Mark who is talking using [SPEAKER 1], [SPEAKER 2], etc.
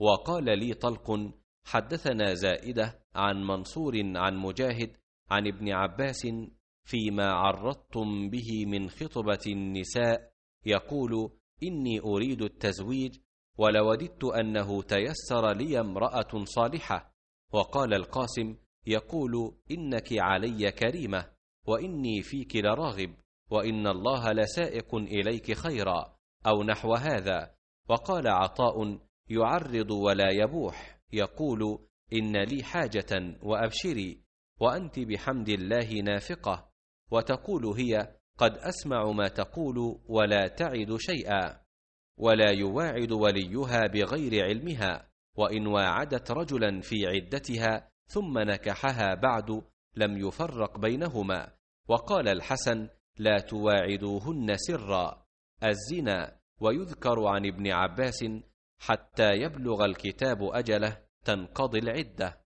[SPEAKER 1] وقال لي طلق
[SPEAKER 2] حدثنا زائده عن منصور عن مجاهد عن ابن عباس فيما عرضتم به من خطبه النساء يقول اني اريد التزويج ولوددت انه تيسر لي امراه صالحه وقال القاسم يقول انك علي كريمه واني فيك لراغب وان الله لسائق اليك خيرا او نحو هذا وقال عطاء يعرض ولا يبوح يقول ان لي حاجه وابشري وانت بحمد الله نافقه وتقول هي قد اسمع ما تقول ولا تعد شيئا ولا يواعد وليها بغير علمها وان واعدت رجلا في عدتها ثم نكحها بعد لم يفرق بينهما وقال الحسن لا تواعدوهن سرا الزنا ويذكر عن ابن عباس حتى يبلغ الكتاب أجله
[SPEAKER 1] تنقضي العدة